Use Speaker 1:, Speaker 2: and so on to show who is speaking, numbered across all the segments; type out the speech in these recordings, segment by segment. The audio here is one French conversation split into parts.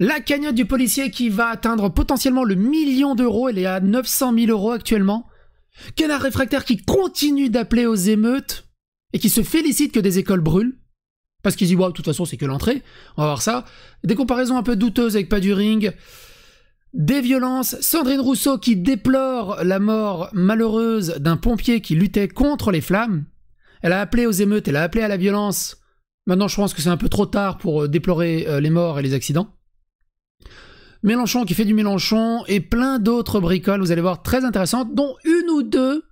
Speaker 1: La cagnotte du policier qui va atteindre potentiellement le million d'euros, elle est à 900 000 euros actuellement. Canard réfractaire qui continue d'appeler aux émeutes et qui se félicite que des écoles brûlent. Parce qu'il dit, waouh, de toute façon, c'est que l'entrée. On va voir ça. Des comparaisons un peu douteuses avec pas Des violences. Sandrine Rousseau qui déplore la mort malheureuse d'un pompier qui luttait contre les flammes. Elle a appelé aux émeutes, elle a appelé à la violence. Maintenant, je pense que c'est un peu trop tard pour euh, déplorer euh, les morts et les accidents. Mélenchon qui fait du Mélenchon et plein d'autres bricoles, vous allez voir, très intéressantes, dont une ou deux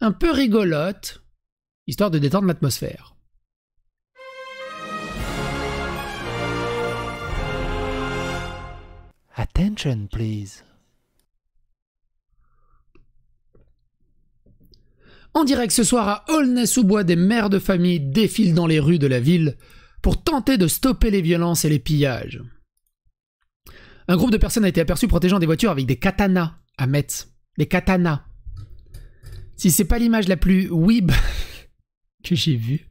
Speaker 1: un peu rigolotes, histoire de détendre l'atmosphère. Attention, please. En direct ce soir à Aulnay-sous-Bois, des mères de famille défilent dans les rues de la ville pour tenter de stopper les violences et les pillages. Un groupe de personnes a été aperçu protégeant des voitures avec des katanas à Metz. Des katanas. Si c'est pas l'image la plus weeb que j'ai vue.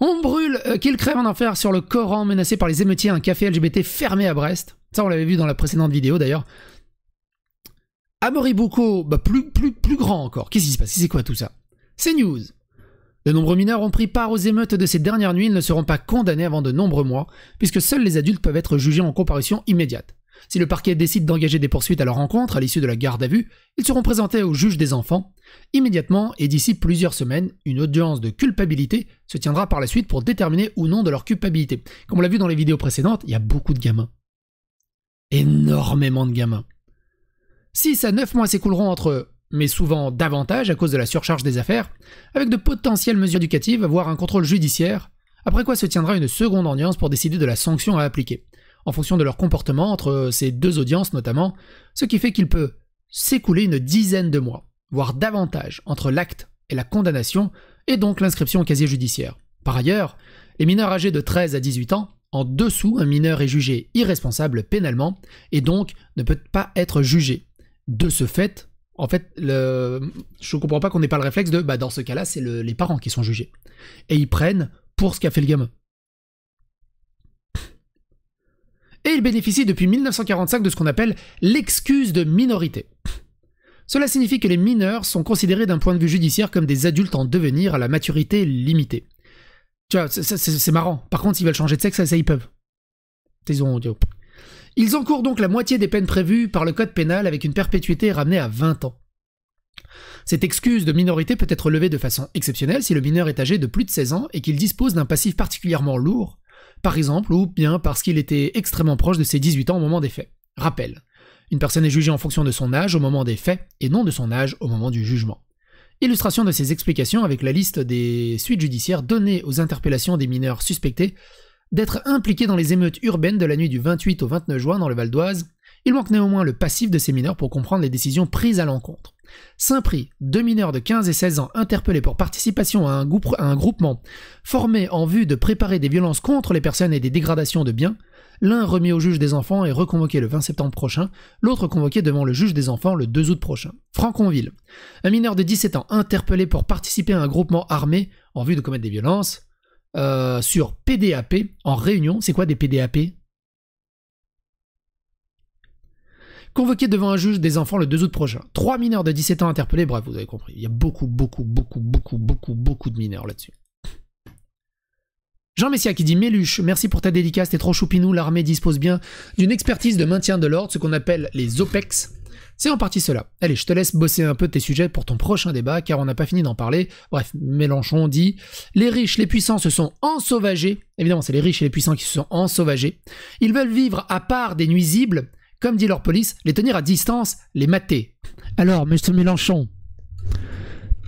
Speaker 1: On brûle euh, qu'il crève en enfer sur le Coran menacé par les émeutiers à un café LGBT fermé à Brest. Ça, on l'avait vu dans la précédente vidéo d'ailleurs. À bah, plus, plus, plus grand encore. Qu'est-ce qui se passe C'est quoi tout ça C'est news. De nombreux mineurs ont pris part aux émeutes de ces dernières nuits, et ne seront pas condamnés avant de nombreux mois, puisque seuls les adultes peuvent être jugés en comparution immédiate. Si le parquet décide d'engager des poursuites à leur encontre à l'issue de la garde à vue, ils seront présentés au juge des enfants. Immédiatement et d'ici plusieurs semaines, une audience de culpabilité se tiendra par la suite pour déterminer ou non de leur culpabilité. Comme on l'a vu dans les vidéos précédentes, il y a beaucoup de gamins. Énormément de gamins. 6 à 9 mois s'écouleront entre mais souvent davantage à cause de la surcharge des affaires, avec de potentielles mesures éducatives, voire un contrôle judiciaire, après quoi se tiendra une seconde audience pour décider de la sanction à appliquer, en fonction de leur comportement entre ces deux audiences notamment, ce qui fait qu'il peut s'écouler une dizaine de mois, voire davantage, entre l'acte et la condamnation, et donc l'inscription au casier judiciaire. Par ailleurs, les mineurs âgés de 13 à 18 ans, en dessous, un mineur est jugé irresponsable pénalement, et donc ne peut pas être jugé. De ce fait, en fait, je ne comprends pas qu'on n'ait pas le réflexe de, bah, dans ce cas-là, c'est les parents qui sont jugés. Et ils prennent pour ce qu'a fait le gamin. Et ils bénéficient depuis 1945 de ce qu'on appelle l'excuse de minorité. Cela signifie que les mineurs sont considérés d'un point de vue judiciaire comme des adultes en devenir à la maturité limitée. Tu vois, c'est marrant. Par contre, s'ils veulent changer de sexe, ça, ils peuvent. Ils ont, oh, ils encourent donc la moitié des peines prévues par le code pénal avec une perpétuité ramenée à 20 ans. Cette excuse de minorité peut être levée de façon exceptionnelle si le mineur est âgé de plus de 16 ans et qu'il dispose d'un passif particulièrement lourd, par exemple, ou bien parce qu'il était extrêmement proche de ses 18 ans au moment des faits. Rappel, une personne est jugée en fonction de son âge au moment des faits et non de son âge au moment du jugement. Illustration de ces explications avec la liste des suites judiciaires données aux interpellations des mineurs suspectés d'être impliqué dans les émeutes urbaines de la nuit du 28 au 29 juin dans le Val d'Oise, il manque néanmoins le passif de ces mineurs pour comprendre les décisions prises à l'encontre. Saint-Prix, deux mineurs de 15 et 16 ans interpellés pour participation à un, à un groupement formé en vue de préparer des violences contre les personnes et des dégradations de biens, l'un remis au juge des enfants et reconvoqué le 20 septembre prochain, l'autre convoqué devant le juge des enfants le 2 août prochain. Franconville, un mineur de 17 ans interpellé pour participer à un groupement armé en vue de commettre des violences, euh, sur PDAP en réunion. C'est quoi des PDAP Convoqué devant un juge des enfants le 2 août prochain. Trois mineurs de 17 ans interpellés. Bref, vous avez compris. Il y a beaucoup, beaucoup, beaucoup, beaucoup, beaucoup, beaucoup de mineurs là-dessus. Jean Messia qui dit Méluche, merci pour ta dédicace, t'es trop choupinou. L'armée dispose bien d'une expertise de maintien de l'ordre, ce qu'on appelle les OPEX, c'est en partie cela. Allez, je te laisse bosser un peu tes sujets pour ton prochain débat, car on n'a pas fini d'en parler. Bref, Mélenchon dit Les riches, les puissants se sont ensauvagés. Évidemment, c'est les riches et les puissants qui se sont ensauvagés. Ils veulent vivre à part des nuisibles, comme dit leur police, les tenir à distance, les mater. Alors, monsieur Mélenchon,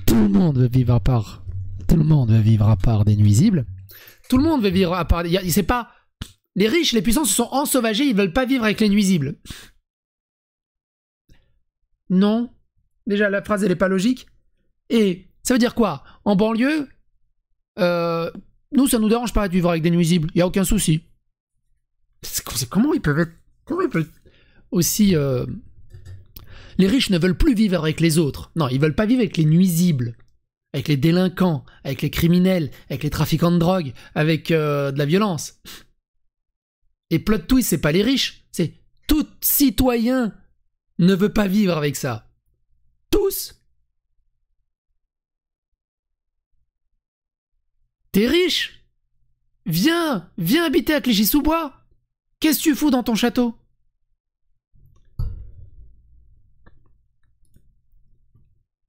Speaker 1: tout le monde veut vivre à part. Tout le monde veut vivre à part des nuisibles. Tout le monde veut vivre à part. sait pas. Les riches, les puissants se sont ensauvagés, ils veulent pas vivre avec les nuisibles. Non. Déjà, la phrase, elle n'est pas logique. Et ça veut dire quoi En banlieue, euh, nous, ça nous dérange pas de vivre avec des nuisibles. Il n'y a aucun souci. Comment ils peuvent Comment ils peuvent... Aussi... Euh, les riches ne veulent plus vivre avec les autres. Non, ils veulent pas vivre avec les nuisibles. Avec les délinquants, avec les criminels, avec les trafiquants de drogue, avec euh, de la violence. Et plot twist, c'est pas les riches, c'est tout citoyen ne veut pas vivre avec ça. Tous T'es riche Viens, viens habiter à Clichy-sous-Bois Qu'est-ce que tu fous dans ton château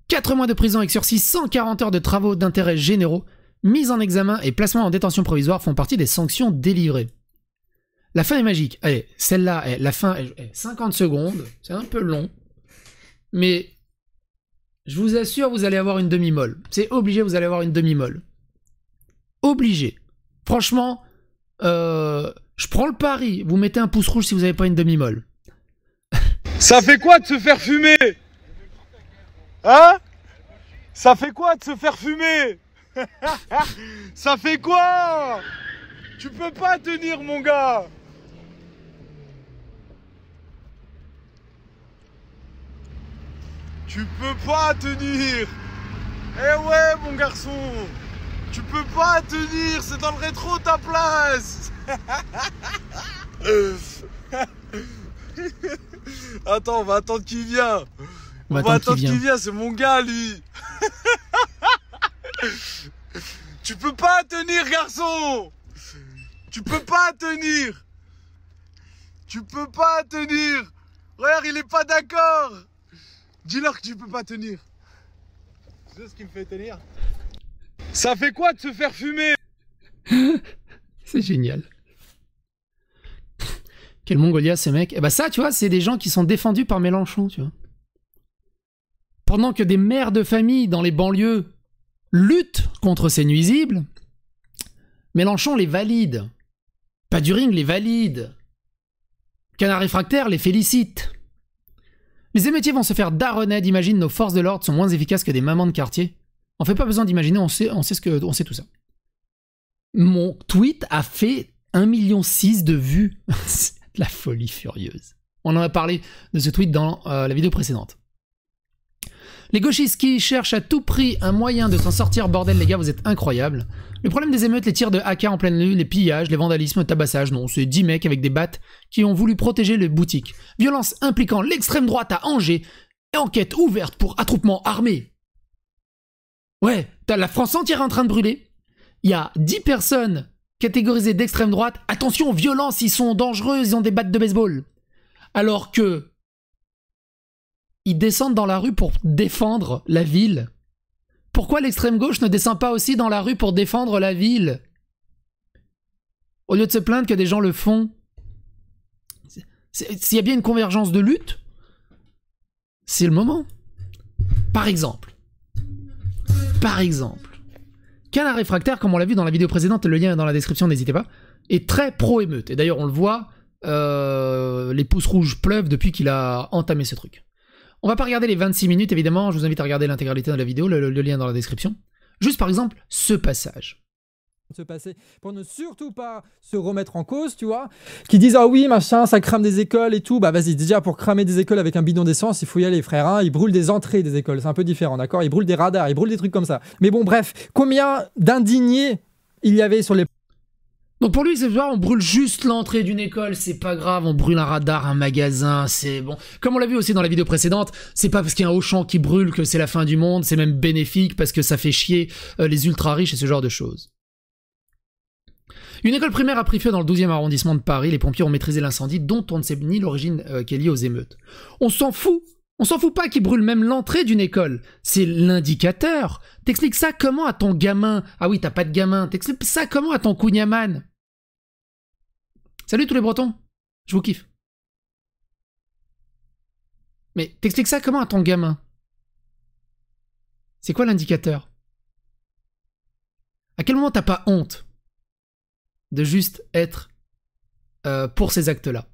Speaker 1: Quatre mois de prison avec sursis, 140 heures de travaux d'intérêt généraux, mise en examen et placement en détention provisoire font partie des sanctions délivrées. La fin est magique. Allez, celle-là, eh, la fin, est eh, eh, 50 secondes, c'est un peu long, mais je vous assure, vous allez avoir une demi-molle. C'est obligé, vous allez avoir une demi-molle. Obligé. Franchement, euh, je prends le pari, vous mettez un pouce rouge si vous n'avez pas une demi-molle. Ça fait quoi de se faire fumer Hein Ça fait quoi de se faire fumer Ça fait quoi Tu peux pas tenir mon gars Tu peux pas tenir Eh ouais, mon garçon Tu peux pas tenir C'est dans le rétro ta place Attends, on va attendre qu'il vient On, va attendre qu'il vient, c'est mon gars, lui Tu peux pas tenir, garçon Tu peux pas tenir Tu peux pas tenir Regarde, il est pas d'accord Dis-leur que tu peux pas tenir. C'est ce qui me fait tenir. Ça fait quoi de se faire fumer C'est génial. Quel Mongolia ces mecs. Et eh bah ben ça, tu vois, c'est des gens qui sont défendus par Mélenchon, tu vois. Pendant que des mères de famille dans les banlieues luttent contre ces nuisibles, Mélenchon les valide. Pas les valide. Canard réfractaire les félicite. Les émeutiers vont se faire daronner imagine nos forces de l'ordre sont moins efficaces que des mamans de quartier. On fait pas besoin d'imaginer, on sait, on sait ce que, on sait tout ça. Mon tweet a fait 1,6 million de vues. C'est de la folie furieuse. On en a parlé de ce tweet dans euh, la vidéo précédente. Les gauchistes qui cherchent à tout prix un moyen de s'en sortir, bordel les gars, vous êtes incroyables. Le problème des émeutes, les tirs de AK en pleine lune, les pillages, les vandalismes, le tabassage, non, c'est 10 mecs avec des battes qui ont voulu protéger les boutiques. Violence impliquant l'extrême droite à Angers et enquête ouverte pour attroupement armé. Ouais, t'as la France entière en train de brûler. Il y a 10 personnes catégorisées d'extrême droite. Attention, violence, ils sont dangereux, ils ont des battes de baseball. Alors que ils descendent dans la rue pour défendre la ville. Pourquoi l'extrême gauche ne descend pas aussi dans la rue pour défendre la ville Au lieu de se plaindre que des gens le font. S'il y a bien une convergence de lutte, c'est le moment. Par exemple. Par exemple. Canard réfractaire, comme on l'a vu dans la vidéo précédente, le lien est dans la description, n'hésitez pas, est très pro-émeute. Et d'ailleurs, on le voit, euh, les pouces rouges pleuvent depuis qu'il a entamé ce truc. On va pas regarder les 26 minutes, évidemment, je vous invite à regarder l'intégralité de la vidéo, le, lien dans la description. Juste par exemple, ce passage pour ne surtout pas se remettre en cause, tu vois, qui disent ah oui machin, ça crame des écoles et tout, bah vas-y déjà pour cramer des écoles avec un bidon d'essence, il faut y aller frère, hein. ils brûlent des entrées des écoles, c'est un peu différent, d'accord, ils brûlent des radars, ils brûlent des trucs comme ça. Mais bon bref, combien d'indignés il y avait sur les donc pour lui, c'est on brûle juste l'entrée d'une école, c'est pas grave, on brûle un radar, un magasin, c'est bon. Comme on l'a vu aussi dans la vidéo précédente, c'est pas parce qu'il y a un Auchan qui brûle que c'est la fin du monde, c'est même bénéfique parce que ça fait chier euh, les ultra riches et ce genre de choses. Une école primaire a pris feu dans le 12e arrondissement de Paris, les pompiers ont maîtrisé l'incendie dont on ne sait ni l'origine euh, qui est liée aux émeutes. On s'en fout on s'en fout pas qu'ils brûlent même l'entrée d'une école. C'est l'indicateur. T'expliques ça comment à ton gamin Ah oui, t'as pas de gamin. T'expliques ça comment à ton kunyaman Salut tous les Bretons Je vous kiffe. Mais t'expliques ça comment à ton gamin C'est quoi l'indicateur À quel moment t'as pas honte de juste être euh, pour ces actes-là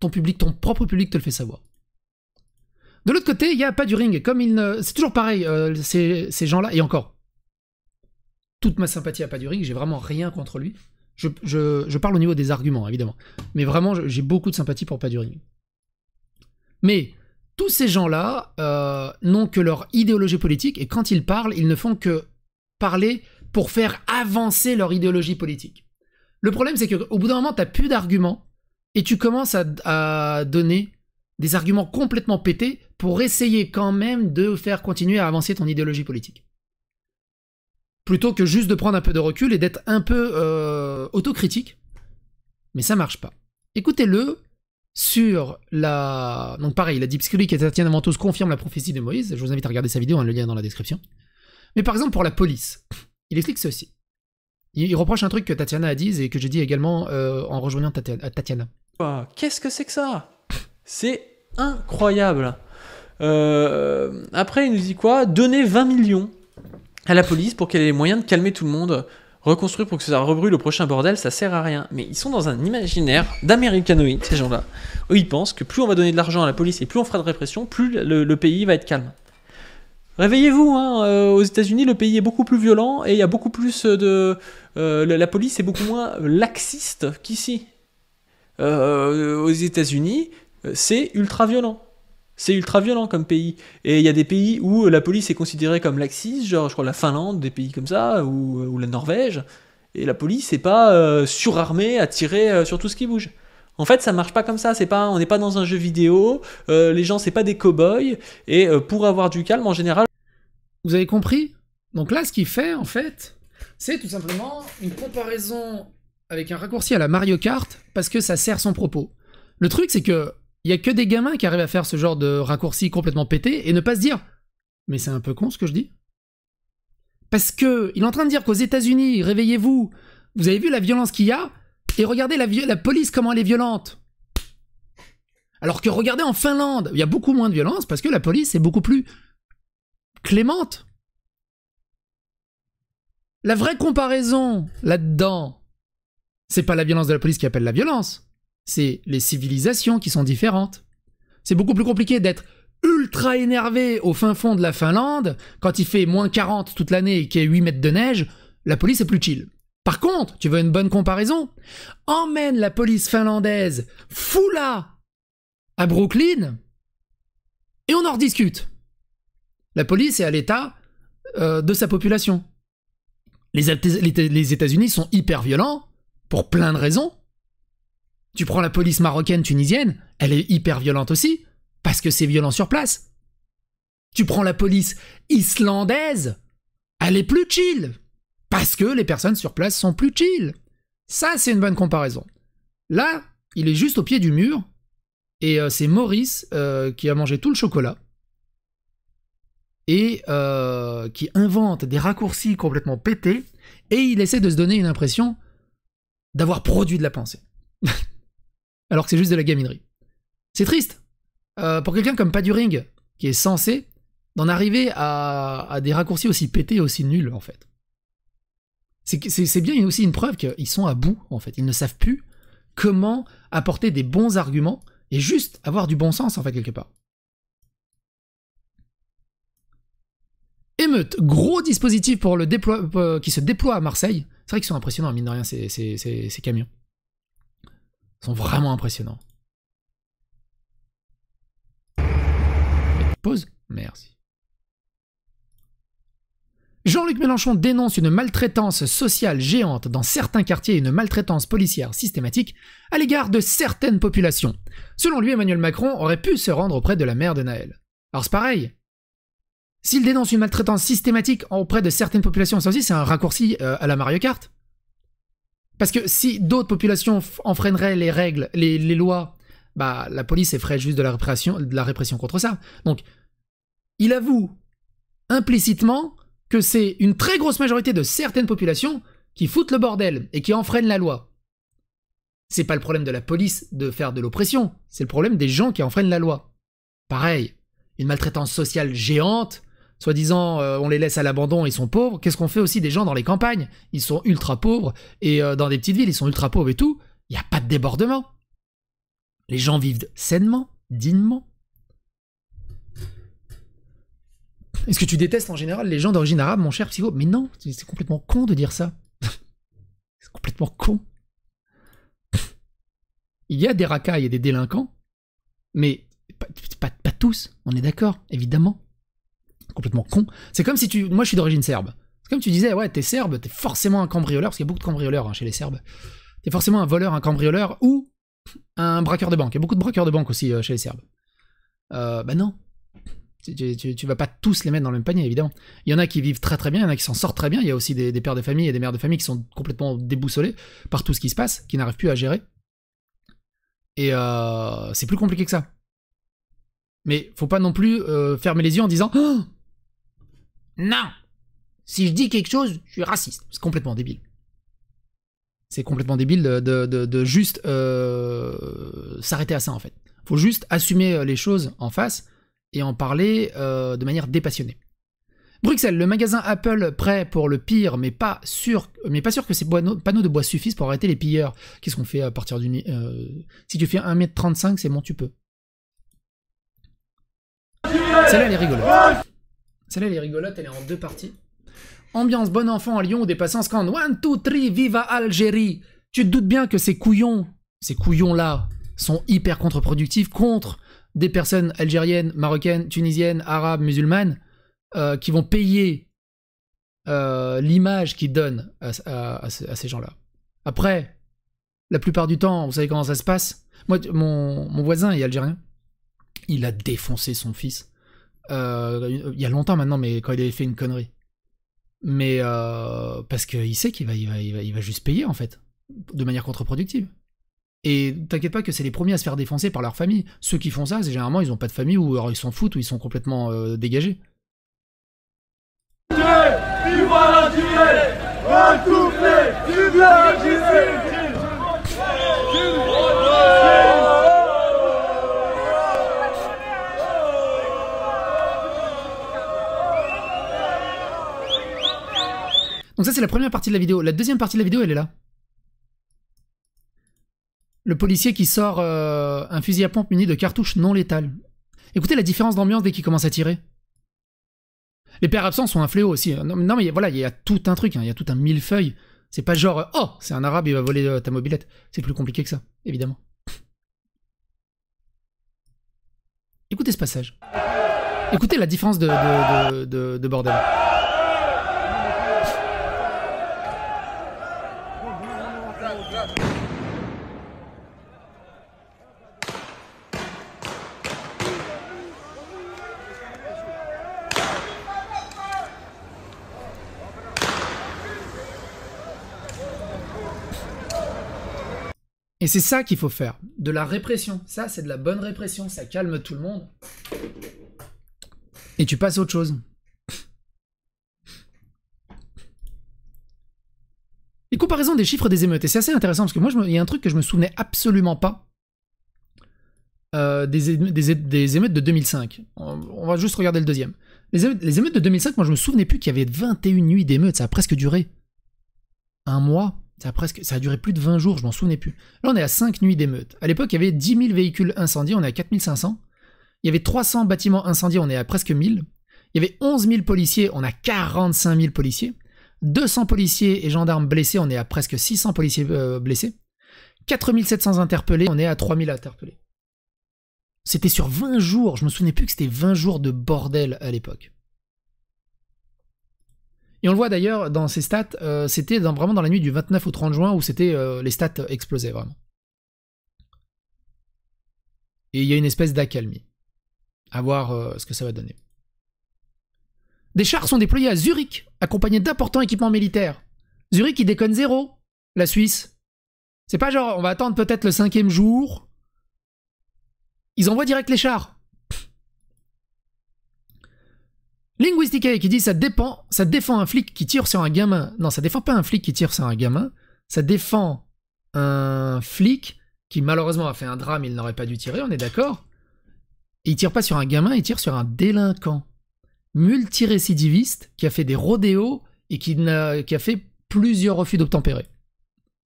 Speaker 1: Ton public, ton propre public te le fait savoir. De l'autre côté, il y a pas du ring. Comme il ne... C'est toujours pareil, euh, ces, ces gens-là, et encore. Toute ma sympathie à pas du ring, j'ai vraiment rien contre lui. Je, parle au niveau des arguments, évidemment. Mais vraiment, j'ai beaucoup de sympathie pour Paduring. Mais tous ces gens-là euh, n'ont que leur idéologie politique, et quand ils parlent, ils ne font que parler pour faire avancer leur idéologie politique. Le problème, c'est qu'au bout d'un moment, t'as plus d'arguments, et tu commences à donner des arguments complètement pétés pour essayer quand même de faire continuer à avancer ton idéologie politique plutôt que juste de prendre un peu de recul et d'être un peu euh, autocritique. Mais ça marche pas. Écoutez-le sur la... Donc pareil, la Deep Scully et Tatiana Ventos confirme la prophétie de Moïse. Je vous invite à regarder sa vidéo, hein, le lien dans la description. Mais par exemple pour la police, il explique ceci. Il reproche un truc que Tatiana a dit et que j'ai dit également euh, en rejoignant Tatiana. Ah, qu'est-ce que c'est que ça C'est incroyable. Euh, après, il nous dit quoi Donner 20 millions à la police pour qu'elle ait les moyens de calmer tout le monde. Reconstruire pour que ça rebrûle le prochain bordel, ça sert à rien. Mais ils sont dans un imaginaire d'américanoïdes, ces gens-là. ils pensent que plus on va donner de l'argent à la police et plus on fera de répression, plus le, pays va être calme. Réveillez-vous, hein, euh, aux États-Unis, le pays est beaucoup plus violent et il y a beaucoup plus de. Euh, la police est beaucoup moins laxiste qu'ici. Euh, aux États-Unis, c'est ultra violent. C'est ultra violent comme pays. Et il y a des pays où euh, la police est considérée comme laxiste, genre je crois la Finlande, des pays comme ça, ou, euh, la Norvège. Et la police n'est pas euh, surarmée à tirer sur tout ce qui bouge. En fait, ça marche pas comme ça. C'est pas, on n'est pas dans un jeu vidéo. les gens, c'est pas des cow-boys. Et pour avoir du calme, en général. Vous avez compris Donc là, ce qu'il fait, en fait, c'est tout simplement une comparaison avec un raccourci à la Mario Kart parce que ça sert son propos. Le truc, c'est que il y a que des gamins qui arrivent à faire ce genre de raccourci complètement pété et ne pas se dire Mais c'est un peu con ce que je dis. Parce que il est en train de dire qu'aux États-Unis, réveillez-vous, vous avez vu la violence qu'il y a et regardez la, la police comment elle est violente. Alors que regardez en Finlande, il y a beaucoup moins de violence parce que la police est beaucoup plus clémente. La vraie comparaison là-dedans, c'est pas la violence de la police qui appelle la violence c'est les civilisations qui sont différentes. C'est beaucoup plus compliqué d'être ultra énervé au fin fond de la Finlande quand il fait moins 40 toute l'année et qu'il y a 8 mètres de neige, la police est plus chill. Par contre, tu veux une bonne comparaison Emmène la police finlandaise foula à Brooklyn et on en rediscute. La police est à l'état euh, de sa population. Les, les États-Unis sont hyper violents pour plein de raisons, tu prends la police marocaine, tunisienne, elle est hyper violente aussi, parce que c'est violent sur place. Tu prends la police islandaise, elle est plus chill, parce que les personnes sur place sont plus chill. Ça, c'est une bonne comparaison. Là, il est juste au pied du mur, et euh, c'est Maurice euh, qui a mangé tout le chocolat, et euh, qui invente des raccourcis complètement pétés, et il essaie de se donner une impression d'avoir produit de la pensée. alors que c'est juste de la gaminerie. C'est triste euh, Pour quelqu'un comme Paduring, qui est censé d'en arriver à, des raccourcis aussi pétés, aussi nuls, en fait. C'est bien aussi une preuve qu'ils sont à bout, en fait. Ils ne savent plus comment apporter des bons arguments et juste avoir du bon sens, en fait, quelque part. Émeute, gros dispositif pour le euh, qui se déploie à Marseille. C'est vrai qu'ils sont impressionnants, mine de rien, ces camions sont vraiment impressionnants. Pause Merci. Jean-Luc Mélenchon dénonce une maltraitance sociale géante dans certains quartiers et une maltraitance policière systématique à l'égard de certaines populations. Selon lui, Emmanuel Macron aurait pu se rendre auprès de la mère de Naël. Alors c'est pareil. S'il dénonce une maltraitance systématique auprès de certaines populations, ça aussi c'est un raccourci euh, à la Mario Kart. Parce que si d'autres populations enfreineraient les règles, les, lois, bah la police ferait juste de la répression, de la répression contre ça. Donc, il avoue implicitement que c'est une très grosse majorité de certaines populations qui foutent le bordel et qui enfreignent la loi. C'est pas le problème de la police de faire de l'oppression, c'est le problème des gens qui enfreignent la loi. Pareil, une maltraitance sociale géante, soi-disant, euh, on les laisse à l'abandon, ils sont pauvres. Qu'est-ce qu'on fait aussi des gens dans les campagnes Ils sont ultra pauvres, et euh, dans des petites villes, ils sont ultra pauvres et tout. Il n'y a pas de débordement. Les gens vivent sainement, dignement. Est-ce que tu détestes en général les gens d'origine arabe, mon cher psycho Mais non, c'est complètement con de dire ça. c'est complètement con. Il y a des racailles et des délinquants, mais pas tous, on est d'accord, évidemment complètement con. C'est comme si tu. Moi, je suis d'origine serbe. C'est Comme tu disais, ouais, t'es serbe, t'es forcément un cambrioleur, parce qu'il y a beaucoup de cambrioleurs hein, chez les Serbes. T'es forcément un voleur, un cambrioleur ou un braqueur de banque. Il y a beaucoup de braqueurs de banque aussi euh, chez les Serbes. Euh, bah non. Tu, tu, vas pas tous les mettre dans le même panier, évidemment. Il y en a qui vivent très très bien, il y en a qui s'en sortent très bien. Il y a aussi des, pères de famille et des mères de famille qui sont complètement déboussolés par tout ce qui se passe, qui n'arrivent plus à gérer. Et euh, c'est plus compliqué que ça. Mais faut pas non plus euh, fermer les yeux en disant «Oh non Si je dis quelque chose, je suis raciste. C'est complètement débile. C'est complètement débile de, juste euh, s'arrêter à ça, en fait. Faut juste assumer euh, les choses en face et en parler euh, de manière dépassionnée. Bruxelles, le magasin Apple prêt pour le pire, mais pas sûr, mais pas sûr que ces panneaux de bois suffisent pour arrêter les pilleurs. Qu'est-ce qu'on fait à partir du... si tu fais 1m35, c'est bon, tu peux. Celle-là, elle est rigolote. Celle-là, elle est rigolote, elle est en deux parties. Ambiance bon enfant à Lyon ou des passants One, two, three, viva Algérie Tu te doutes bien que ces couillons, ces couillons-là, sont hyper contre-productifs contre des personnes algériennes, marocaines, tunisiennes, arabes, musulmanes, euh, qui vont payer euh, l'image qu'ils donnent à, ces gens-là. Après, la plupart du temps, vous savez comment ça se passe Moi, mon voisin est algérien. Il a défoncé son fils euh, il y a longtemps maintenant, mais quand il avait fait une connerie. Mais euh, parce qu'il sait qu'il va, il va, juste payer en fait, de manière contre-productive. Et t'inquiète pas que c'est les premiers à se faire défoncer par leur famille. Ceux qui font ça, c'est généralement ils n'ont pas de famille ou alors ils s'en foutent ou ils sont complètement euh, dégagés. Donc ça c'est la première partie de la vidéo. La deuxième partie de la vidéo, elle est là. Le policier qui sort euh, un fusil à pompe muni de cartouches non létales. Écoutez la différence d'ambiance dès qu'il commence à tirer. Les pères absents sont un fléau aussi. Hein. Non, mais voilà, il y a tout un truc, hein. il y a tout un millefeuille. C'est pas genre, oh, c'est un arabe, il va voler euh, ta mobilette. C'est plus compliqué que ça, évidemment. Écoutez ce passage. Écoutez la différence de bordel. Et c'est ça qu'il faut faire, de la répression. Ça, c'est de la bonne répression, ça calme tout le monde. Et tu passes à autre chose. des chiffres des émeutes. Et c'est assez intéressant parce que moi, il y a un truc que je me souvenais absolument pas euh, des, émeutes de 2005. On, va juste regarder le deuxième. Les émeutes, de 2005, moi, je me souvenais plus qu'il y avait 21 nuits d'émeutes. Ça a presque duré un mois. Ça a, presque, ça a duré plus de 20 jours, je m'en souvenais plus. Là, on est à 5 nuits d'émeutes. À l'époque, il y avait 10 000 véhicules incendiés, on est à 4500. Il y avait 300 bâtiments incendiés, on est à presque 1000. Il y avait 11 000 policiers, on a 45 000 policiers. 200 policiers et gendarmes blessés, on est à presque 600 policiers euh, blessés. 4700 interpellés, on est à 3000 interpellés. C'était sur 20 jours, je me souvenais plus que c'était 20 jours de bordel à l'époque. Et on le voit d'ailleurs dans ces stats, euh, c'était vraiment dans la nuit du 29 au 30 juin où c'était euh, les stats explosaient vraiment. Et il y a une espèce d'accalmie. À voir ce que ça va donner. Des chars sont déployés à Zurich, accompagnés d'importants équipements militaires. Zurich, il déconne zéro, la Suisse. C'est pas genre, on va attendre peut-être le cinquième jour. Ils envoient direct les chars. Linguistique qui dit ça dépend, ça défend un flic qui tire sur un gamin. Non, ça défend pas un flic qui tire sur un gamin. Ça défend un flic qui malheureusement a fait un drame, il n'aurait pas dû tirer, on est d'accord. Il tire pas sur un gamin, il tire sur un délinquant multirécidiviste qui a fait des rodéos et qui, a, fait plusieurs refus d'obtempérer.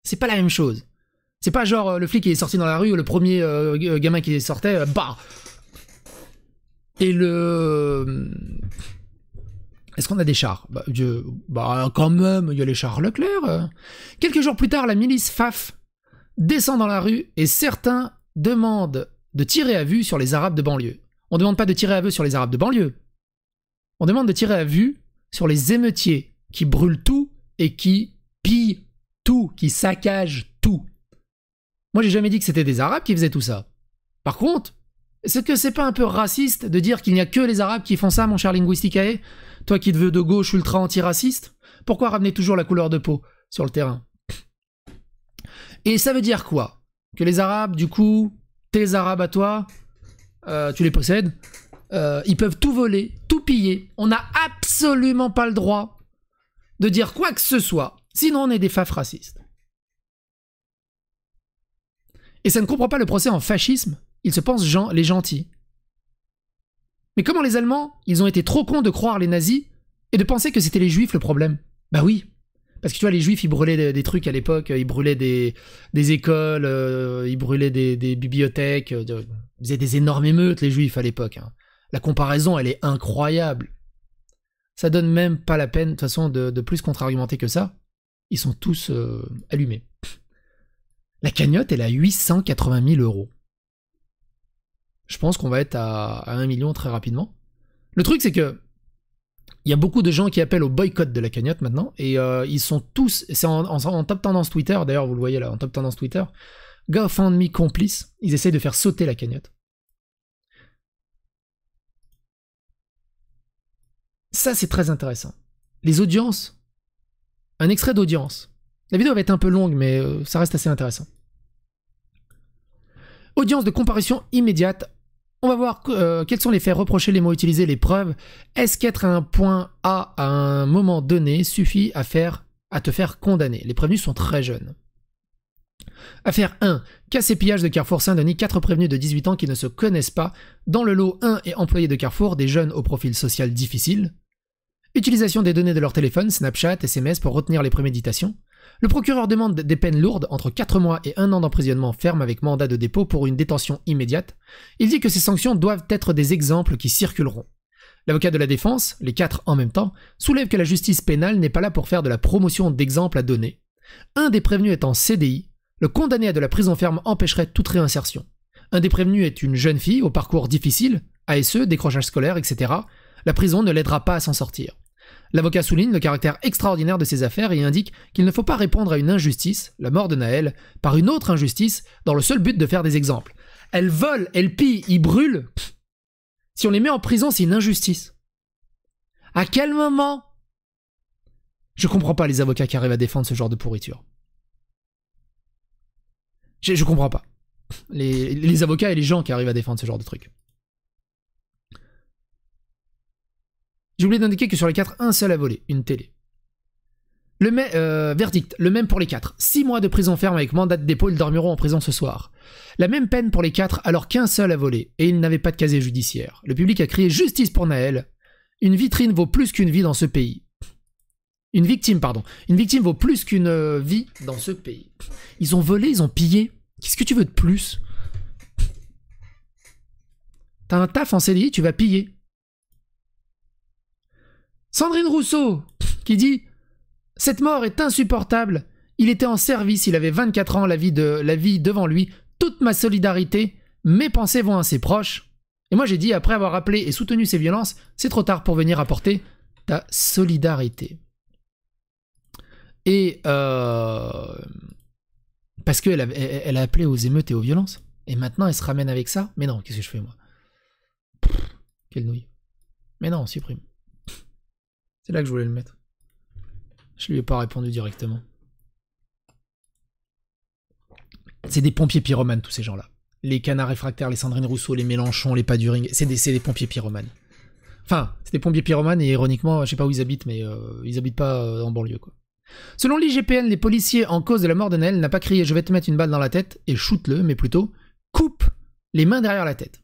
Speaker 1: C'est pas la même chose. C'est pas genre euh, le flic qui est sorti dans la rue, le premier euh, gamin qui sortait, euh, bah Et le. Est-ce qu'on a des chars bah, bah, quand même, il y a les chars Leclerc. Hein. Quelques jours plus tard, la milice FAF descend dans la rue et certains demandent de tirer à vue sur les Arabes de banlieue. On ne demande pas de tirer à vue sur les Arabes de banlieue. On demande de tirer à vue sur les émeutiers qui brûlent tout et qui pillent tout, qui saccagent tout. Moi, j'ai jamais dit que c'était des Arabes qui faisaient tout ça. Par contre, est-ce que c'est pas un peu raciste de dire qu'il n'y a que les Arabes qui font ça, mon cher Linguisticae e? Toi qui te veux de gauche ultra antiraciste Pourquoi ramener toujours la couleur de peau sur le terrain Et ça veut dire quoi Que les Arabes, du coup, tes Arabes à toi, euh, tu les possèdes euh, ils peuvent tout voler, tout piller. On n'a absolument pas le droit de dire quoi que ce soit. Sinon, on est des faf racistes. Et ça ne comprend pas le procès en fascisme. Ils se pensent les gentils. Mais comment les Allemands, ils ont été trop cons de croire les nazis et de penser que c'était les Juifs le problème Bah oui. Parce que tu vois, les Juifs, ils brûlaient des, trucs à l'époque, euh, ils brûlaient des, des écoles, euh, ils brûlaient des, bibliothèques, ils faisaient des énormes émeutes, les Juifs, à l'époque. Hein. La comparaison, elle est incroyable. Ça donne même pas la peine, de toute façon, de, plus contre-argumenter que ça. Ils sont tous euh, allumés. La cagnotte, elle a 880 000 euros. Je pense qu'on va être à, 1 million très rapidement. Le truc, c'est que il y a beaucoup de gens qui appellent au boycott de la cagnotte maintenant, et euh, ils sont tous, c'est en, top tendance Twitter, d'ailleurs vous le voyez là, en top tendance Twitter, me, complice, ils essayent de faire sauter la cagnotte. Ça, c'est très intéressant. Les audiences. Un extrait d'audience. La vidéo va être un peu longue, mais euh, ça reste assez intéressant. Audience de comparution immédiate. On va voir euh, quels sont les faits reprochés, les mots utilisés, les preuves. Est-ce qu'être à un point A à un moment donné suffit à, faire, à te faire condamner Les prévenus sont très jeunes. Affaire 1. Casse et pillage de Carrefour Saint-Denis, 4 prévenus de 18 ans qui ne se connaissent pas. Dans le lot, 1 et employé de Carrefour, des jeunes au profil social difficile. Utilisation des données de leur téléphone, Snapchat, SMS pour retenir les préméditations. Le procureur demande des peines lourdes, entre 4 mois et 1 an d'emprisonnement ferme avec mandat de dépôt pour une détention immédiate. Il dit que ces sanctions doivent être des exemples qui circuleront. L'avocat de la défense, les quatre en même temps, soulève que la justice pénale n'est pas là pour faire de la promotion d'exemples à donner. Un des prévenus est en CDI, le condamné à de la prison ferme empêcherait toute réinsertion. Un des prévenus est une jeune fille au parcours difficile, ASE, décrochage scolaire, etc., la prison ne l'aidera pas à s'en sortir. L'avocat souligne le caractère extraordinaire de ces affaires et indique qu'il ne faut pas répondre à une injustice, la mort de Naël, par une autre injustice, dans le seul but de faire des exemples. Elle vole, elle pille, ils brûlent. Si on les met en prison, c'est une injustice. À quel moment Je comprends pas les avocats qui arrivent à défendre ce genre de pourriture. Je, comprends pas. Les, les avocats et les gens qui arrivent à défendre ce genre de trucs. J'ai oublié d'indiquer que sur les quatre, un seul a volé, une télé. Le euh, verdict, le même pour les quatre. Six mois de prison ferme avec mandat de dépôt, ils dormiront en prison ce soir. La même peine pour les quatre, alors qu'un seul a volé, et il n'avait pas de casier judiciaire. Le public a crié justice pour Naël. Une vitrine vaut plus qu'une vie dans ce pays. Une victime, pardon. Une victime vaut plus qu'une euh, vie dans ce pays. Ils ont volé, ils ont pillé. Qu'est-ce que tu veux de plus T'as un taf en CDI, tu vas piller. Sandrine Rousseau, qui dit Cette mort est insupportable. Il était en service, il avait 24 ans, la vie, de, la vie devant lui. Toute ma solidarité, mes pensées vont à ses proches. Et moi j'ai dit, après avoir appelé et soutenu ces violences, c'est trop tard pour venir apporter ta solidarité. Et euh, parce qu'elle a, elle a appelé aux émeutes et aux violences. Et maintenant elle se ramène avec ça. Mais non, qu'est-ce que je fais moi Quelle nouille. Mais non, on supprime. C'est là que je voulais le mettre. Je lui ai pas répondu directement. C'est des pompiers pyromanes, tous ces gens-là. Les canards réfractaires, les Sandrine Rousseau, les Mélenchon, les Paduring, c'est des, des, pompiers pyromanes. Enfin, c'est des pompiers pyromanes et ironiquement, je sais pas où ils habitent, mais euh, ils habitent pas euh, en banlieue, quoi. Selon l'IGPN, les policiers en cause de la mort de Nell, n'a pas crié « je vais te mettre une balle dans la tête » et « shoot-le », mais plutôt « coupe les mains derrière la tête ».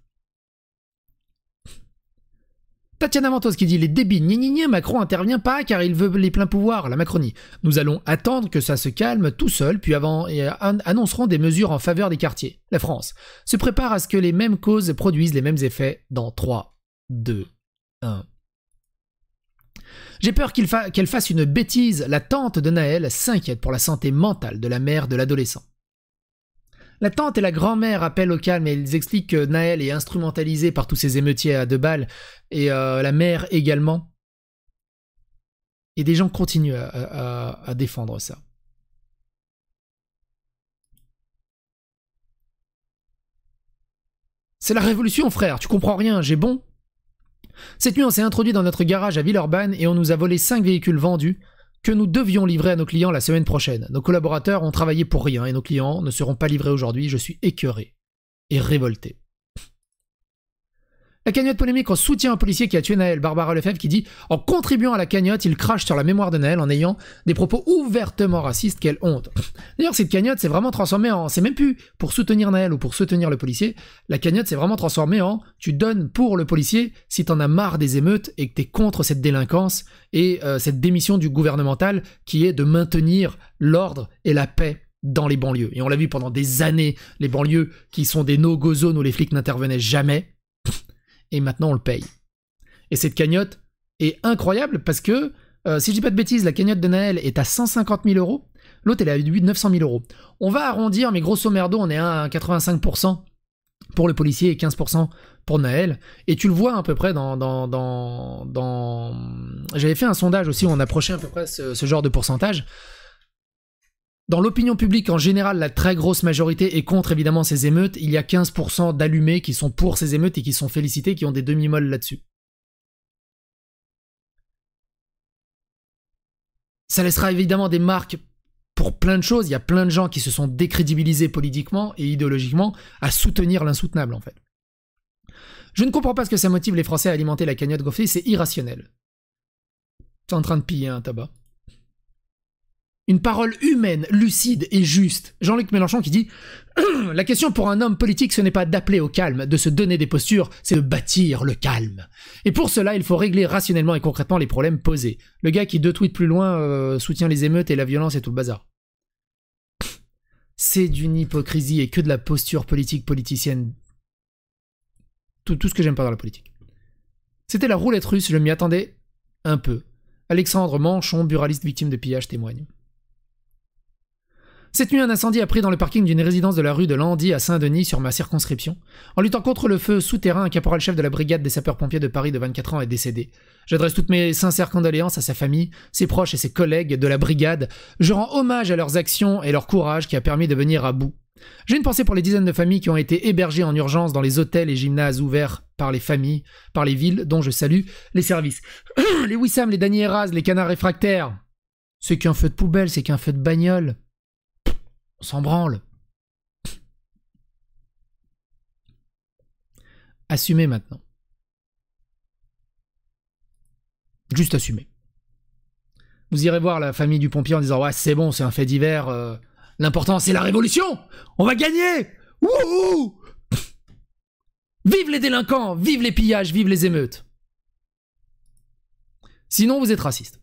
Speaker 1: Tatiana Mantos qui dit les débits ni, ni, ni Macron intervient pas car il veut les pleins pouvoirs, la Macronie. Nous allons attendre que ça se calme tout seul, puis avant, euh, annoncerons des mesures en faveur des quartiers. La France se prépare à ce que les mêmes causes produisent les mêmes effets dans 3, 2, 1. J'ai peur qu'elle fasse une bêtise. La tante de Naël s'inquiète pour la santé mentale de la mère de l'adolescent. La tante et la grand-mère appellent au calme et ils expliquent que Naël est instrumentalisé par tous ces émeutiers à deux balles et euh, la mère également. Et des gens continuent à, défendre ça. C'est la révolution, frère, tu comprends rien, j'ai bon. Cette nuit, on s'est introduit dans notre garage à Villeurbanne et on nous a volé cinq véhicules vendus, que nous devions livrer à nos clients la semaine prochaine. Nos collaborateurs ont travaillé pour rien et nos clients ne seront pas livrés aujourd'hui. Je suis écœuré et révolté. La cagnotte polémique en soutient un policier qui a tué Naël, Barbara Lefebvre, qui dit En contribuant à la cagnotte, il crache sur la mémoire de Naël en ayant des propos ouvertement racistes, quelle honte. D'ailleurs, cette cagnotte c'est vraiment transformée en. C'est même plus pour soutenir Naël ou pour soutenir le policier. La cagnotte s'est vraiment transformée en Tu donnes pour le policier si t'en as marre des émeutes et que t'es contre cette délinquance et euh, cette démission du gouvernemental qui est de maintenir l'ordre et la paix dans les banlieues. Et on l'a vu pendant des années, les banlieues qui sont des no-go zones où les flics n'intervenaient jamais et maintenant on le paye. Et cette cagnotte est incroyable parce que, euh, si je dis pas de bêtises, la cagnotte de Naël est à 150 000 euros, l'autre elle est à 900 000 euros. On va arrondir, mais grosso merdo, on est à 85% pour le policier et 15% pour Naël. Et tu le vois à peu près dans... dans, dans, dans... J'avais fait un sondage aussi où on approchait à peu près ce genre de pourcentage. Dans l'opinion publique en général, la très grosse majorité est contre évidemment ces émeutes. Il y a 15% d'allumés qui sont pour ces émeutes et qui sont félicités, qui ont des demi-molles là-dessus. Ça laissera évidemment des marques pour plein de choses. Il y a plein de gens qui se sont décrédibilisés politiquement et idéologiquement à soutenir l'insoutenable en fait. Je ne comprends pas ce que ça motive les Français à alimenter la cagnotte goffée, c'est irrationnel. T'es en train de piller un tabac. Une parole humaine, lucide et juste. Jean-Luc Mélenchon qui dit La question pour un homme politique, ce n'est pas d'appeler au calme, de se donner des postures, c'est de bâtir le calme. Et pour cela, il faut régler rationnellement et concrètement les problèmes posés. Le gars qui, deux tweets plus loin, euh, soutient les émeutes et la violence et tout le bazar. C'est d'une hypocrisie et que de la posture politique politicienne. Tout, tout ce que j'aime pas dans la politique. C'était la roulette russe, je m'y attendais un peu. Alexandre Manchon, buraliste victime de pillage, témoigne. Cette nuit, un incendie a pris dans le parking d'une résidence de la rue de Landy à Saint-Denis sur ma circonscription. En luttant contre le feu souterrain, un caporal-chef de la brigade des sapeurs-pompiers de Paris de 24 ans est décédé. J'adresse toutes mes sincères condoléances à sa famille, ses proches et ses collègues de la brigade. Je rends hommage à leurs actions et leur courage qui a permis de venir à bout. J'ai une pensée pour les dizaines de familles qui ont été hébergées en urgence dans les hôtels et gymnases ouverts par les familles, par les villes, dont je salue les services. les Wissam, les Danieras, les canards réfractaires. C'est qu'un feu de poubelle, c'est qu'un feu de bagnole. On s'en branle. Assumez maintenant. Juste assumez. Vous irez voir la famille du pompier en disant Ouais, c'est bon, c'est un fait divers. Euh, l'important, c'est la révolution On va gagner Wouhou Vive les délinquants Vive les pillages Vive les émeutes Sinon, vous êtes raciste.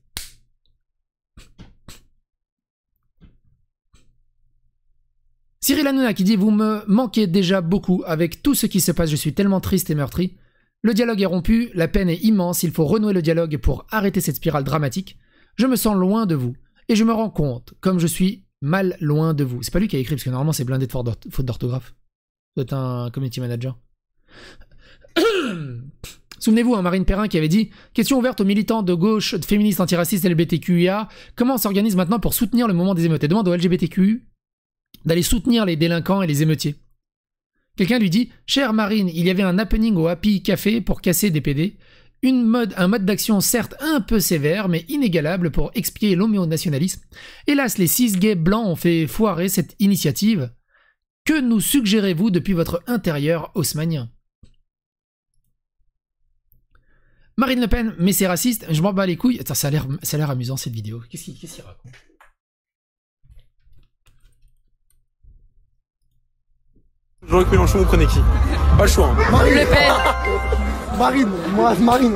Speaker 1: Cyril Hanouna qui dit Vous me manquez déjà beaucoup avec tout ce qui se passe, je suis tellement triste et meurtri. Le dialogue est rompu, la peine est immense, il faut renouer le dialogue pour arrêter cette spirale dramatique. Je me sens loin de vous et je me rends compte comme je suis mal loin de vous. C'est pas lui qui a écrit parce que normalement c'est blindé de faute d'orthographe. C'est un community manager. Souvenez-vous, à hein, Marine Perrin qui avait dit Question ouverte aux militants de gauche, de féministes, antiracistes, LGBTQIA. Comment on s'organise maintenant pour soutenir le moment des émeutes Et demande aux LGBTQ d'aller soutenir les délinquants et les émeutiers. Quelqu'un lui dit chère Marine, il y avait un happening au Happy Café pour casser des PD. Une mode, un mode d'action certes un peu sévère, mais inégalable pour expier l'homéonationalisme. Hélas, les six gays blancs ont fait foirer cette initiative. Que nous suggérez-vous depuis votre intérieur haussmanien Marine Le Pen, mais c'est raciste, je m'en bats les couilles. Attends, ça a l'air amusant cette vidéo. Qu'est-ce qu'il raconte Jean-Luc Mélenchon, vous prenez qui Pas le choix. Hein. Marine. Le Pen. Marine, moi, Marine,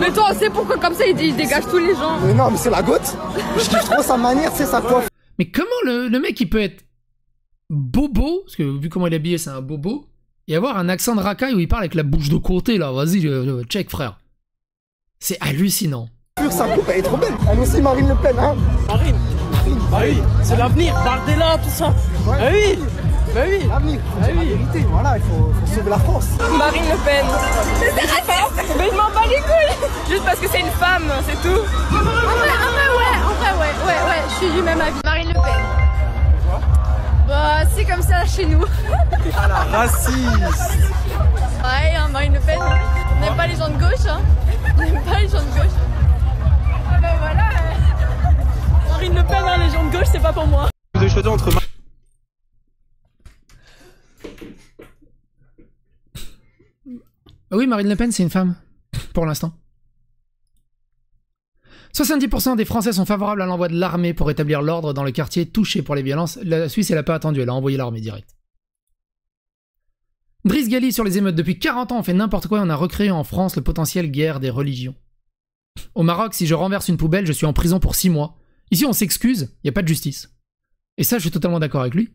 Speaker 1: Mais toi, c'est pourquoi comme ça il, il dégage tous les gens Mais non, mais c'est la gote. Je kiffe trop sa manière, c'est sa coiffe. Mais comment le, mec il peut être bobo, parce que vu comment il est habillé, c'est un bobo, et avoir un accent de racaille où il parle avec la bouche de côté là, vas-y, check frère. C'est hallucinant. Pure sa coupe, elle est trop belle. Elle aussi Marine Le Pen, hein Marine, Marine, ah oui, c'est l'avenir, gardez-la tout ça. Ah oui bah oui. L'avenir, bah oui. la vérité, voilà, il faut, sauver la France. Marine Le Pen. C'est Mais je m'en bats les couilles Juste parce que c'est une femme, c'est tout. En ouais, ouais, ouais, ouais, je suis du même avis. Marine Le Pen. Bah, c'est comme ça chez nous. Ah la raciste Ouais, hein, Marine Le Pen, on n'aime pas les gens de gauche, hein. On n'aime pas les gens de gauche. Ah bah voilà. Marine Le Pen, hein, les gens de gauche, c'est pas pour moi. Vous avez choisi entre Ah oui, Marine Le Pen, c'est une femme, pour l'instant. 70% des Français sont favorables à l'envoi de l'armée pour établir l'ordre dans le quartier touché pour les violences. La Suisse, elle a pas attendu, elle a envoyé l'armée directe. Driss Gali sur les émeutes. Depuis 40 ans, on fait n'importe quoi on a recréé en France le potentiel guerre des religions. Au Maroc, si je renverse une poubelle, je suis en prison pour 6 mois. Ici, on s'excuse, il n'y a pas de justice. Et ça, je suis totalement d'accord avec lui.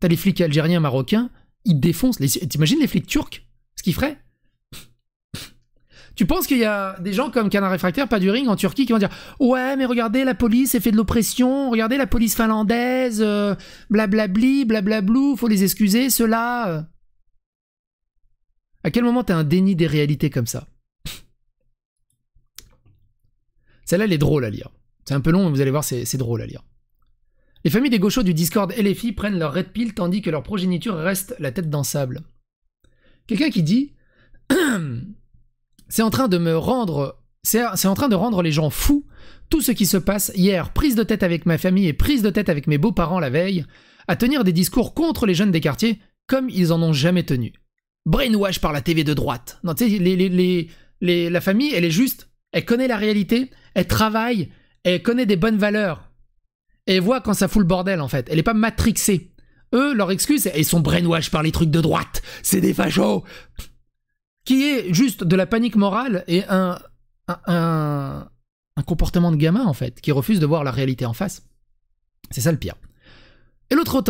Speaker 1: T'as les flics algériens, marocains, ils défoncent. Les... T'imagines les flics turcs Ce qu'ils feraient tu penses qu'il y a des gens comme Canard Réfractaire, pas du ring, en Turquie, qui vont dire Ouais, mais regardez, la police, elle fait de l'oppression, regardez la police finlandaise, euh, blablabli, blablablou, faut les excuser, cela. là euh. À quel moment t'as un déni des réalités comme ça Celle-là, elle est drôle à lire. C'est un peu long, mais vous allez voir, c'est drôle à lire. Les familles des gauchos du Discord LFI prennent leur red pill tandis que leur progéniture reste la tête dans le sable. Quelqu'un qui dit C'est en train de me rendre. C'est en train de rendre les gens fous tout ce qui se passe hier, prise de tête avec ma famille et prise de tête avec mes beaux-parents la veille, à tenir des discours contre les jeunes des quartiers comme ils en ont jamais tenu. Brainwash par la TV de droite. Non, tu sais, la famille, elle est juste, elle connaît la réalité, elle travaille, elle connaît des bonnes valeurs. Et elle voit quand ça fout le bordel en fait. Elle n'est pas matrixée. Eux, leur excuse, ils sont brainwash par les trucs de droite. C'est des fachos qui est juste de la panique morale et un, un, un, comportement de gamin, en fait, qui refuse de voir la réalité en face. C'est ça le pire. Et l'autre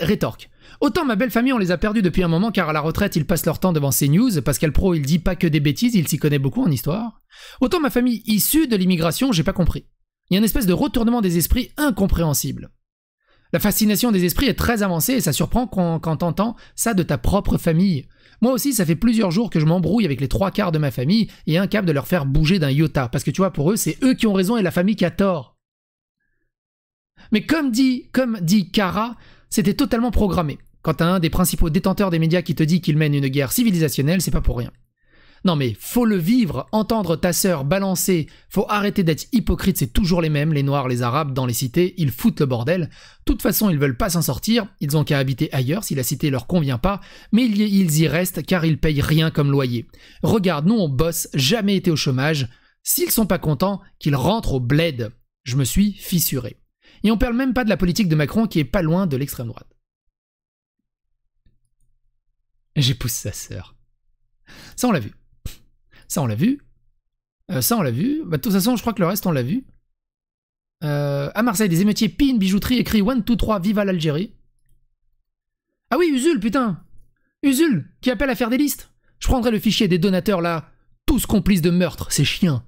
Speaker 1: rétorque. Autant ma belle famille, on les a perdus depuis un moment car à la retraite, ils passent leur temps devant ces CNews. Pascal Pro, il dit pas que des bêtises, il s'y connaît beaucoup en histoire. Autant ma famille issue de l'immigration, j'ai pas compris. Il y a une espèce de retournement des esprits incompréhensible. La fascination des esprits est très avancée et ça surprend quand, quand t'entends ça de ta propre famille. Moi aussi, ça fait plusieurs jours que je m'embrouille avec les trois quarts de ma famille et incapable de leur faire bouger d'un iota. Parce que tu vois, pour eux, c'est eux qui ont raison et la famille qui a tort. Mais comme dit, comme dit Cara, c'était totalement programmé. Quand à un des principaux détenteurs des médias qui te dit qu'il mène une guerre civilisationnelle, c'est pas pour rien. Non mais faut le vivre, entendre ta sœur balancer, faut arrêter d'être hypocrite, c'est toujours les mêmes, les noirs, les arabes, dans les cités, ils foutent le bordel. De toute façon, ils veulent pas s'en sortir, ils ont qu'à habiter ailleurs si la cité leur convient pas, mais ils y restent car ils payent rien comme loyer. Regarde, nous on bosse, jamais été au chômage, s'ils sont pas contents, qu'ils rentrent au bled. Je me suis fissuré. Et on parle même pas de la politique de Macron qui est pas loin de l'extrême droite. J'épouse sa sœur. Ça on l'a vu. Ça, on l'a vu. Euh, ça, on l'a vu. Bah, de toute façon, je crois que le reste, on l'a vu. Euh, à Marseille, des émeutiers pillent bijouterie écrit 1, 2, 3, viva l'Algérie. Ah oui, Usul, putain Usul, qui appelle à faire des listes. Je prendrai le fichier des donateurs là, tous complices de meurtre, ces chiens.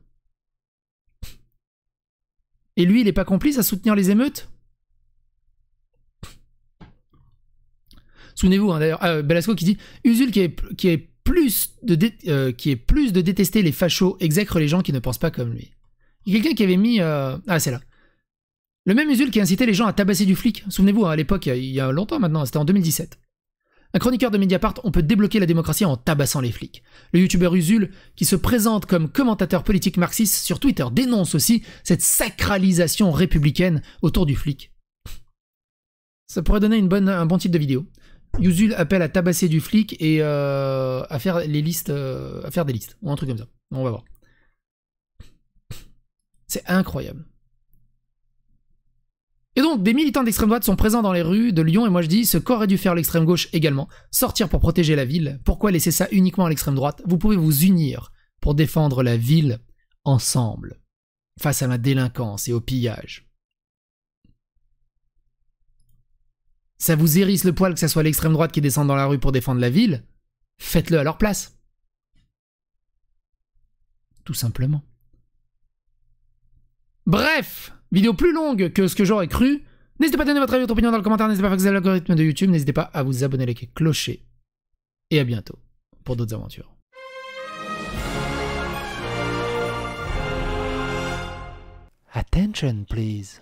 Speaker 1: Et lui, il n'est pas complice à soutenir les émeutes Souvenez-vous, hein, d'ailleurs, euh, Belasco qui dit Usul qui est, qui est euh, qui est plus de détester les fachos exècre les gens qui ne pensent pas comme lui. Il y a quelqu'un qui avait mis... Euh, ah, c'est là. Le même usul qui incitait les gens à tabasser du flic. Souvenez-vous, hein, à l'époque, il y a longtemps maintenant, c'était en 2017. Un chroniqueur de Mediapart, on peut débloquer la démocratie en tabassant les flics. Le youtubeur Usul, qui se présente comme commentateur politique marxiste sur Twitter, dénonce aussi cette sacralisation républicaine autour du flic. Ça pourrait donner une bonne, un bon type de vidéo. Yuzul appelle à tabasser du flic et euh, à faire les listes, euh, à faire des listes, ou un truc comme ça. On va voir. C'est incroyable. Et donc, des militants d'extrême droite sont présents dans les rues de Lyon, et moi je dis, ce qu'aurait dû faire l'extrême gauche également, sortir pour protéger la ville. Pourquoi laisser ça uniquement à l'extrême droite Vous pouvez vous unir pour défendre la ville ensemble, face à la délinquance et au pillage. ça vous hérisse le poil que ça soit l'extrême droite qui descende dans la rue pour défendre la ville, faites-le à leur place. Tout simplement. Bref, vidéo plus longue que ce que j'aurais cru. N'hésitez pas à donner votre avis, votre opinion dans le commentaire, n'hésitez pas à faire l'algorithme de YouTube, n'hésitez pas à vous abonner, liker, clocher. Et à bientôt pour d'autres aventures. Attention, please.